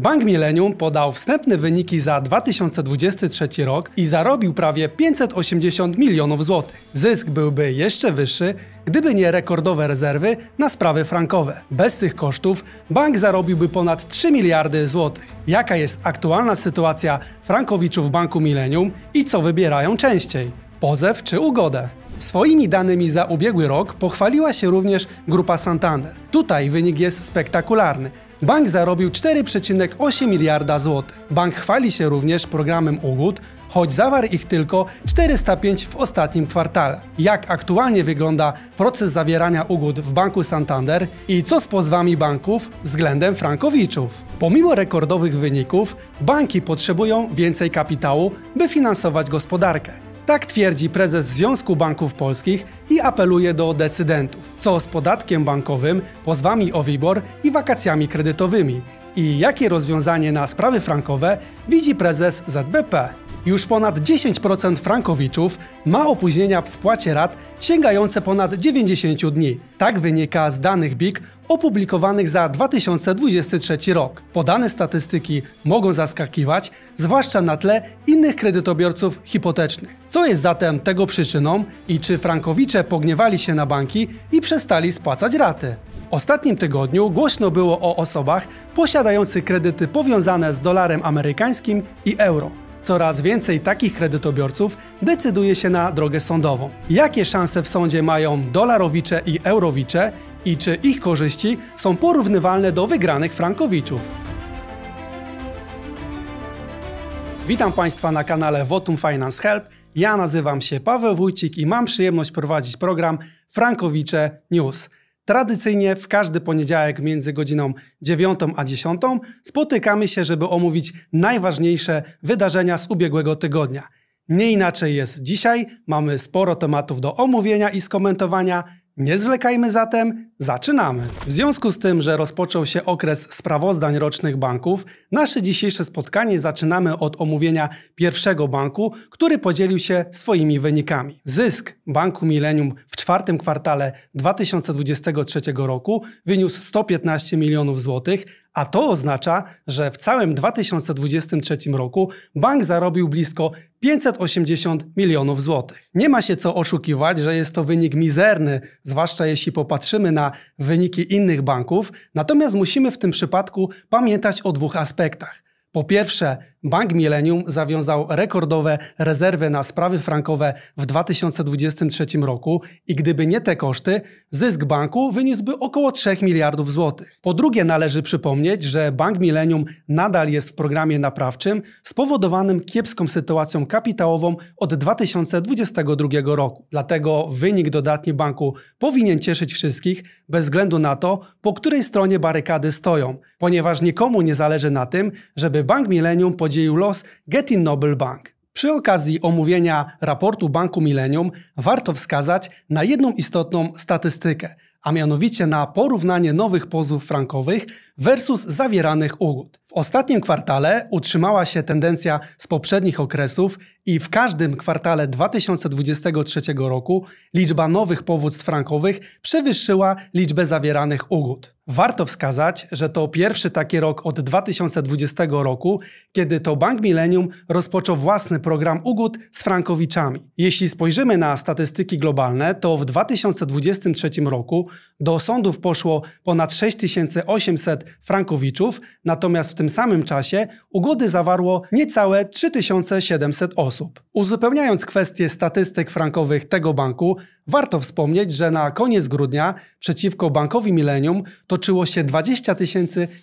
Bank Millennium podał wstępne wyniki za 2023 rok i zarobił prawie 580 milionów złotych. Zysk byłby jeszcze wyższy, gdyby nie rekordowe rezerwy na sprawy frankowe. Bez tych kosztów bank zarobiłby ponad 3 miliardy złotych. Jaka jest aktualna sytuacja frankowiczów Banku Millennium i co wybierają częściej? Pozew czy ugodę? Swoimi danymi za ubiegły rok pochwaliła się również grupa Santander. Tutaj wynik jest spektakularny. Bank zarobił 4,8 miliarda złotych. Bank chwali się również programem ugód, choć zawarł ich tylko 405 w ostatnim kwartale. Jak aktualnie wygląda proces zawierania ugód w Banku Santander i co z pozwami banków względem frankowiczów? Pomimo rekordowych wyników, banki potrzebują więcej kapitału, by finansować gospodarkę. Tak twierdzi prezes Związku Banków Polskich i apeluje do decydentów. Co z podatkiem bankowym, pozwami o WIBOR i wakacjami kredytowymi? I jakie rozwiązanie na sprawy frankowe widzi prezes ZBP? Już ponad 10% frankowiczów ma opóźnienia w spłacie rat sięgające ponad 90 dni. Tak wynika z danych BIK opublikowanych za 2023 rok. Podane statystyki mogą zaskakiwać, zwłaszcza na tle innych kredytobiorców hipotecznych. Co jest zatem tego przyczyną i czy frankowicze pogniewali się na banki i przestali spłacać raty? W ostatnim tygodniu głośno było o osobach posiadających kredyty powiązane z dolarem amerykańskim i euro. Coraz więcej takich kredytobiorców decyduje się na drogę sądową. Jakie szanse w sądzie mają dolarowicze i eurowicze i czy ich korzyści są porównywalne do wygranych frankowiczów? Witam Państwa na kanale Votum Finance Help. Ja nazywam się Paweł Wójcik i mam przyjemność prowadzić program Frankowicze News. Tradycyjnie w każdy poniedziałek między godziną 9 a 10 spotykamy się, żeby omówić najważniejsze wydarzenia z ubiegłego tygodnia. Nie inaczej jest dzisiaj, mamy sporo tematów do omówienia i skomentowania. Nie zwlekajmy zatem, Zaczynamy. W związku z tym, że rozpoczął się okres sprawozdań rocznych banków, nasze dzisiejsze spotkanie zaczynamy od omówienia pierwszego banku, który podzielił się swoimi wynikami. Zysk Banku Millennium w czwartym kwartale 2023 roku wyniósł 115 milionów złotych, a to oznacza, że w całym 2023 roku bank zarobił blisko 580 milionów złotych. Nie ma się co oszukiwać, że jest to wynik mizerny, zwłaszcza jeśli popatrzymy na wyniki innych banków, natomiast musimy w tym przypadku pamiętać o dwóch aspektach. Po pierwsze, Bank Millennium zawiązał rekordowe rezerwy na sprawy frankowe w 2023 roku i gdyby nie te koszty, zysk banku wyniósłby około 3 miliardów złotych. Po drugie, należy przypomnieć, że Bank Millennium nadal jest w programie naprawczym spowodowanym kiepską sytuacją kapitałową od 2022 roku. Dlatego wynik dodatni banku powinien cieszyć wszystkich bez względu na to, po której stronie barykady stoją, ponieważ nikomu nie zależy na tym, żeby Bank Millennium po złodziei los Getty Noble Bank. Przy okazji omówienia raportu Banku Millennium warto wskazać na jedną istotną statystykę, a mianowicie na porównanie nowych pozów frankowych versus zawieranych ugód. W ostatnim kwartale utrzymała się tendencja z poprzednich okresów i w każdym kwartale 2023 roku liczba nowych powództw frankowych przewyższyła liczbę zawieranych ugód. Warto wskazać, że to pierwszy taki rok od 2020 roku, kiedy to Bank Millennium rozpoczął własny program ugód z frankowiczami. Jeśli spojrzymy na statystyki globalne, to w 2023 roku do sądów poszło ponad 6800 frankowiczów, natomiast w tym samym czasie ugody zawarło niecałe 3700 osób. Uzupełniając kwestię statystyk frankowych tego banku, warto wspomnieć, że na koniec grudnia przeciwko bankowi Millennium toczyło się 20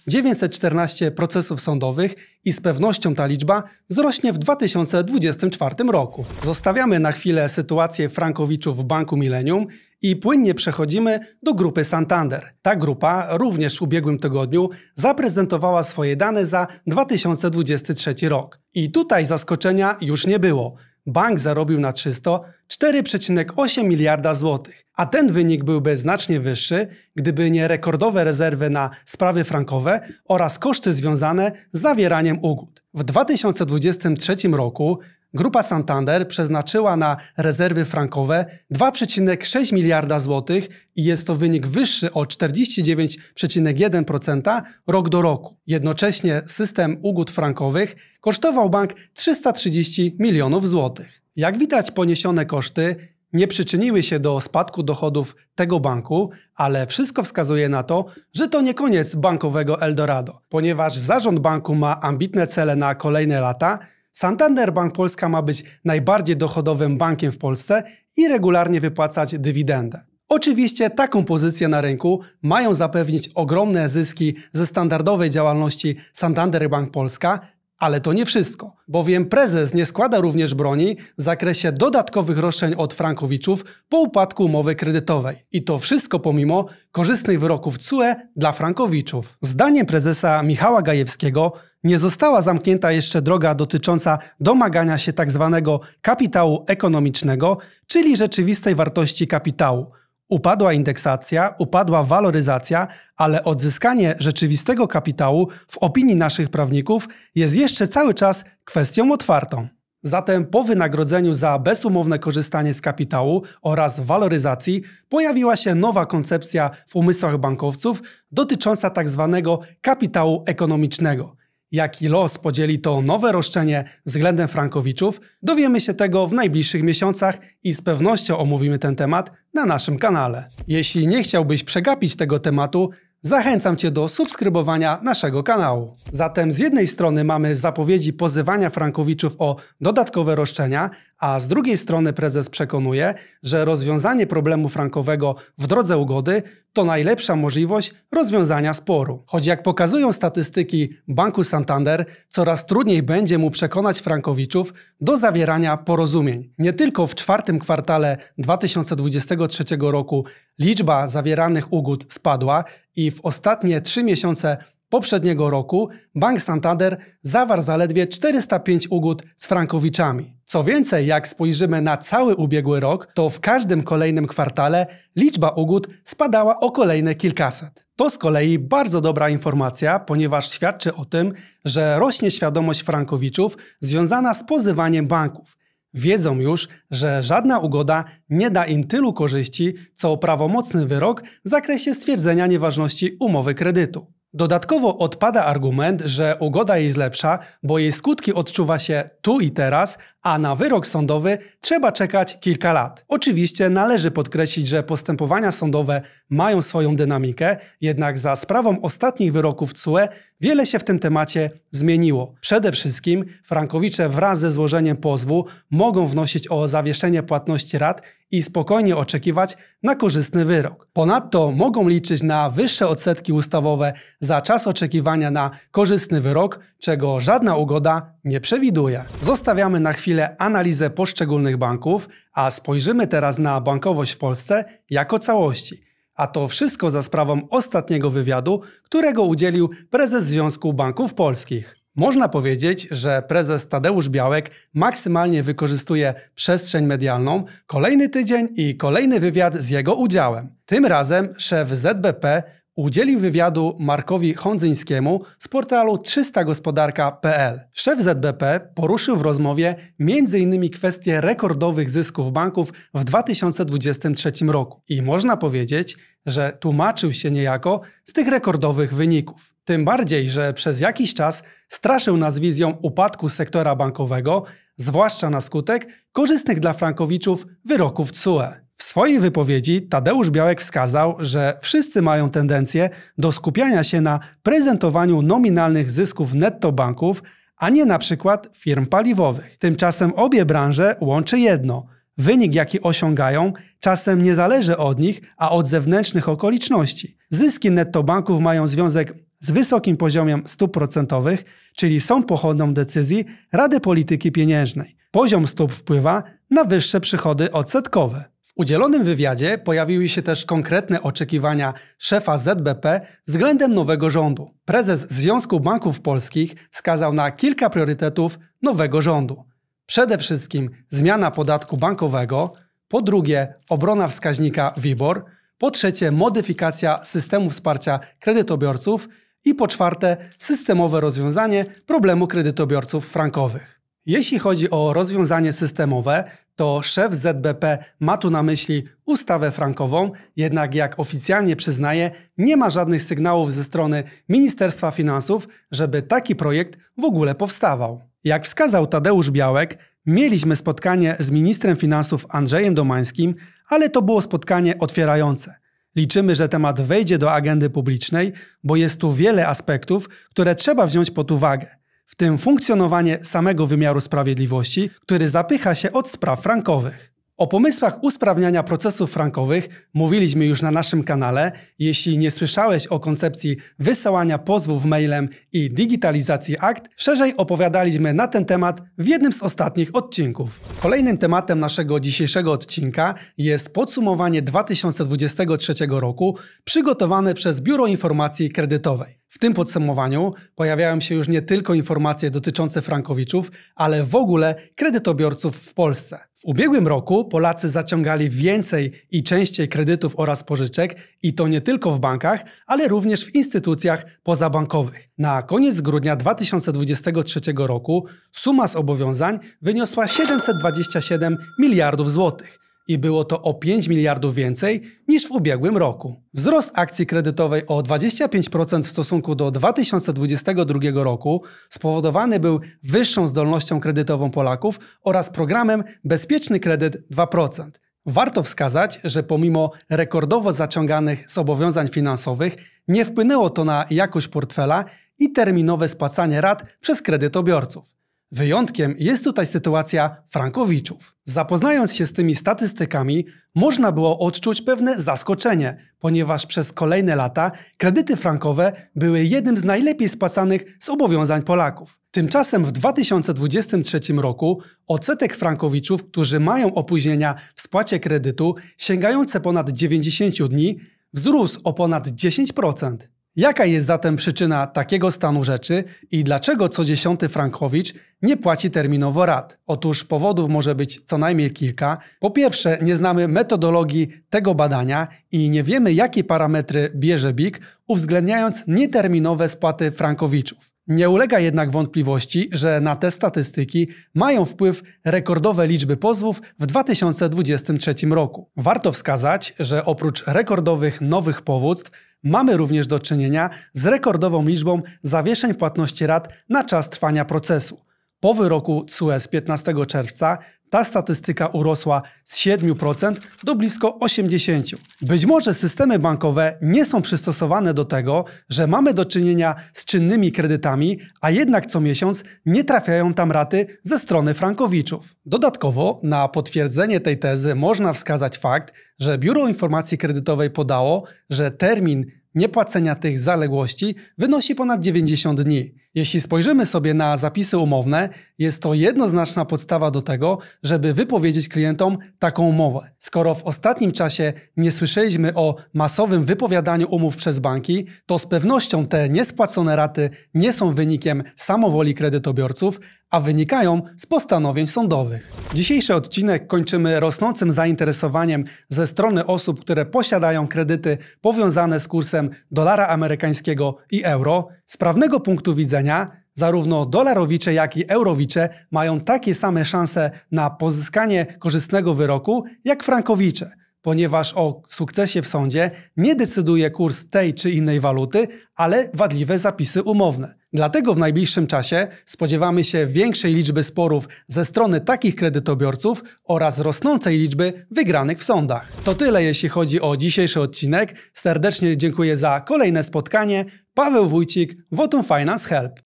914 procesów sądowych i z pewnością ta liczba wzrośnie w 2024 roku. Zostawiamy na chwilę sytuację frankowiczów w banku Millennium i płynnie przechodzimy do grupy Santander. Ta grupa również w ubiegłym tygodniu zaprezentowała swoje dane za 2023 rok. I tutaj zaskoczenia już nie było. Bank zarobił na 304,8 4,8 miliarda złotych, a ten wynik byłby znacznie wyższy, gdyby nie rekordowe rezerwy na sprawy frankowe oraz koszty związane z zawieraniem ugód. W 2023 roku Grupa Santander przeznaczyła na rezerwy frankowe 2,6 miliarda złotych i jest to wynik wyższy o 49,1% rok do roku. Jednocześnie system ugód frankowych kosztował bank 330 milionów złotych. Jak widać, poniesione koszty nie przyczyniły się do spadku dochodów tego banku, ale wszystko wskazuje na to, że to nie koniec bankowego Eldorado. Ponieważ zarząd banku ma ambitne cele na kolejne lata, Santander Bank Polska ma być najbardziej dochodowym bankiem w Polsce i regularnie wypłacać dywidendę. Oczywiście taką pozycję na rynku mają zapewnić ogromne zyski ze standardowej działalności Santander Bank Polska, ale to nie wszystko, bowiem prezes nie składa również broni w zakresie dodatkowych roszczeń od frankowiczów po upadku umowy kredytowej. I to wszystko pomimo korzystnych wyroków CUE dla frankowiczów. Zdaniem prezesa Michała Gajewskiego nie została zamknięta jeszcze droga dotycząca domagania się tzw. Tak kapitału ekonomicznego, czyli rzeczywistej wartości kapitału – Upadła indeksacja, upadła waloryzacja, ale odzyskanie rzeczywistego kapitału, w opinii naszych prawników, jest jeszcze cały czas kwestią otwartą. Zatem po wynagrodzeniu za bezumowne korzystanie z kapitału oraz waloryzacji pojawiła się nowa koncepcja w umysłach bankowców dotycząca tzw. Tak kapitału ekonomicznego. Jaki los podzieli to nowe roszczenie względem Frankowiczów, dowiemy się tego w najbliższych miesiącach i z pewnością omówimy ten temat na naszym kanale. Jeśli nie chciałbyś przegapić tego tematu, zachęcam Cię do subskrybowania naszego kanału. Zatem z jednej strony mamy zapowiedzi pozywania Frankowiczów o dodatkowe roszczenia, a z drugiej strony prezes przekonuje, że rozwiązanie problemu frankowego w drodze ugody to najlepsza możliwość rozwiązania sporu. Choć jak pokazują statystyki Banku Santander, coraz trudniej będzie mu przekonać frankowiczów do zawierania porozumień. Nie tylko w czwartym kwartale 2023 roku liczba zawieranych ugód spadła i w ostatnie trzy miesiące poprzedniego roku Bank Santander zawarł zaledwie 405 ugód z frankowiczami. Co więcej, jak spojrzymy na cały ubiegły rok, to w każdym kolejnym kwartale liczba ugód spadała o kolejne kilkaset. To z kolei bardzo dobra informacja, ponieważ świadczy o tym, że rośnie świadomość frankowiczów związana z pozywaniem banków. Wiedzą już, że żadna ugoda nie da im tylu korzyści, co prawomocny wyrok w zakresie stwierdzenia nieważności umowy kredytu. Dodatkowo odpada argument, że ugoda jest lepsza, bo jej skutki odczuwa się tu i teraz, a na wyrok sądowy trzeba czekać kilka lat. Oczywiście należy podkreślić, że postępowania sądowe mają swoją dynamikę, jednak za sprawą ostatnich wyroków CUE wiele się w tym temacie zmieniło. Przede wszystkim frankowicze wraz ze złożeniem pozwu mogą wnosić o zawieszenie płatności rat i spokojnie oczekiwać na korzystny wyrok. Ponadto mogą liczyć na wyższe odsetki ustawowe za czas oczekiwania na korzystny wyrok, czego żadna ugoda nie przewiduje. Zostawiamy na chwilę analizę poszczególnych banków, a spojrzymy teraz na bankowość w Polsce jako całości. A to wszystko za sprawą ostatniego wywiadu, którego udzielił prezes Związku Banków Polskich. Można powiedzieć, że prezes Tadeusz Białek maksymalnie wykorzystuje przestrzeń medialną, kolejny tydzień i kolejny wywiad z jego udziałem. Tym razem szef ZBP udzielił wywiadu Markowi Hondzyńskiemu z portalu 300gospodarka.pl. Szef ZBP poruszył w rozmowie m.in. kwestię rekordowych zysków banków w 2023 roku i można powiedzieć, że tłumaczył się niejako z tych rekordowych wyników. Tym bardziej, że przez jakiś czas straszył nas wizją upadku sektora bankowego, zwłaszcza na skutek korzystnych dla frankowiczów wyroków CUE. W swojej wypowiedzi Tadeusz Białek wskazał, że wszyscy mają tendencję do skupiania się na prezentowaniu nominalnych zysków netto banków, a nie na przykład firm paliwowych. Tymczasem obie branże łączy jedno – Wynik, jaki osiągają, czasem nie zależy od nich, a od zewnętrznych okoliczności. Zyski netto banków mają związek z wysokim poziomem stóp procentowych, czyli są pochodną decyzji Rady Polityki Pieniężnej. Poziom stóp wpływa na wyższe przychody odsetkowe udzielonym wywiadzie pojawiły się też konkretne oczekiwania szefa ZBP względem nowego rządu. Prezes Związku Banków Polskich wskazał na kilka priorytetów nowego rządu. Przede wszystkim zmiana podatku bankowego, po drugie obrona wskaźnika WIBOR, po trzecie modyfikacja systemu wsparcia kredytobiorców i po czwarte systemowe rozwiązanie problemu kredytobiorców frankowych. Jeśli chodzi o rozwiązanie systemowe, to szef ZBP ma tu na myśli ustawę frankową, jednak jak oficjalnie przyznaje, nie ma żadnych sygnałów ze strony Ministerstwa Finansów, żeby taki projekt w ogóle powstawał. Jak wskazał Tadeusz Białek, mieliśmy spotkanie z ministrem finansów Andrzejem Domańskim, ale to było spotkanie otwierające. Liczymy, że temat wejdzie do agendy publicznej, bo jest tu wiele aspektów, które trzeba wziąć pod uwagę w tym funkcjonowanie samego wymiaru sprawiedliwości, który zapycha się od spraw frankowych. O pomysłach usprawniania procesów frankowych mówiliśmy już na naszym kanale. Jeśli nie słyszałeś o koncepcji wysyłania pozwów mailem i digitalizacji akt, szerzej opowiadaliśmy na ten temat w jednym z ostatnich odcinków. Kolejnym tematem naszego dzisiejszego odcinka jest podsumowanie 2023 roku przygotowane przez Biuro Informacji Kredytowej. W tym podsumowaniu pojawiają się już nie tylko informacje dotyczące frankowiczów, ale w ogóle kredytobiorców w Polsce. W ubiegłym roku Polacy zaciągali więcej i częściej kredytów oraz pożyczek i to nie tylko w bankach, ale również w instytucjach pozabankowych. Na koniec grudnia 2023 roku suma zobowiązań wyniosła 727 miliardów złotych i było to o 5 miliardów więcej niż w ubiegłym roku. Wzrost akcji kredytowej o 25% w stosunku do 2022 roku spowodowany był wyższą zdolnością kredytową Polaków oraz programem Bezpieczny Kredyt 2%. Warto wskazać, że pomimo rekordowo zaciąganych zobowiązań finansowych, nie wpłynęło to na jakość portfela i terminowe spłacanie rat przez kredytobiorców. Wyjątkiem jest tutaj sytuacja Frankowiczów. Zapoznając się z tymi statystykami, można było odczuć pewne zaskoczenie, ponieważ przez kolejne lata kredyty frankowe były jednym z najlepiej spłacanych zobowiązań Polaków. Tymczasem w 2023 roku odsetek frankowiczów, którzy mają opóźnienia w spłacie kredytu sięgające ponad 90 dni, wzrósł o ponad 10%. Jaka jest zatem przyczyna takiego stanu rzeczy i dlaczego co dziesiąty Frankowicz nie płaci terminowo rat? Otóż powodów może być co najmniej kilka. Po pierwsze, nie znamy metodologii tego badania i nie wiemy, jakie parametry bierze BIK, uwzględniając nieterminowe spłaty Frankowiczów. Nie ulega jednak wątpliwości, że na te statystyki mają wpływ rekordowe liczby pozwów w 2023 roku. Warto wskazać, że oprócz rekordowych nowych powództw Mamy również do czynienia z rekordową liczbą zawieszeń płatności rat na czas trwania procesu. Po wyroku CUE z 15 czerwca ta statystyka urosła z 7% do blisko 80%. Być może systemy bankowe nie są przystosowane do tego, że mamy do czynienia z czynnymi kredytami, a jednak co miesiąc nie trafiają tam raty ze strony frankowiczów. Dodatkowo na potwierdzenie tej tezy można wskazać fakt, że Biuro Informacji Kredytowej podało, że termin niepłacenia tych zaległości wynosi ponad 90 dni. Jeśli spojrzymy sobie na zapisy umowne, jest to jednoznaczna podstawa do tego, żeby wypowiedzieć klientom taką umowę. Skoro w ostatnim czasie nie słyszeliśmy o masowym wypowiadaniu umów przez banki, to z pewnością te niespłacone raty nie są wynikiem samowoli kredytobiorców, a wynikają z postanowień sądowych. Dzisiejszy odcinek kończymy rosnącym zainteresowaniem ze strony osób, które posiadają kredyty powiązane z kursem dolara amerykańskiego i euro. Z prawnego punktu widzenia zarówno dolarowicze, jak i eurowicze mają takie same szanse na pozyskanie korzystnego wyroku jak frankowicze, ponieważ o sukcesie w sądzie nie decyduje kurs tej czy innej waluty, ale wadliwe zapisy umowne. Dlatego w najbliższym czasie spodziewamy się większej liczby sporów ze strony takich kredytobiorców oraz rosnącej liczby wygranych w sądach. To tyle jeśli chodzi o dzisiejszy odcinek. Serdecznie dziękuję za kolejne spotkanie. Paweł Wójcik, Votum Finance Help.